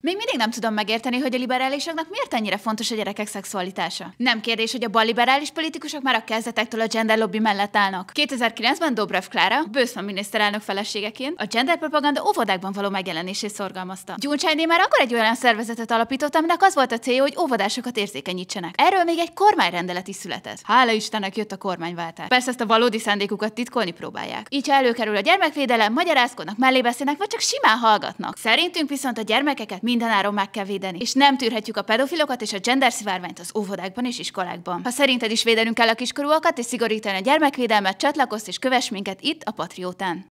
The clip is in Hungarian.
Még mindig nem tudom megérteni, hogy a liberálisoknak miért ennyire fontos a gyerekek szexualitása. Nem kérdés, hogy a balliberális politikusok már a kezdetektől a gender lobby mellett állnak. 2009-ben Dobrev Klára, Bőszman miniszterelnök feleségeként a gender propaganda óvodákban való megjelenését szorgalmazta. Gyurcsányné már akkor egy olyan szervezetet alapított, aminek az volt a célja, hogy óvodásokat érzékenyítsenek. Erről még egy kormányrendelet is született. Hála Istennek jött a kormányváltás. Persze ezt a valódi szándékukat titkolni próbálják. Így, ha előkerül a gyermekvédelem, magyarázkodnak, mellébeszélnek, vagy csak simán hallgatnak. Szerintünk viszont a gyermekeket mindenáron meg kell védeni. És nem tűrhetjük a pedofilokat és a gender szivárványt az óvodákban és iskolákban. Ha szerinted is védenünk kell a kiskorúakat és szigorítani a gyermekvédelmet, csatlakozz és kövess minket itt a Patriótán.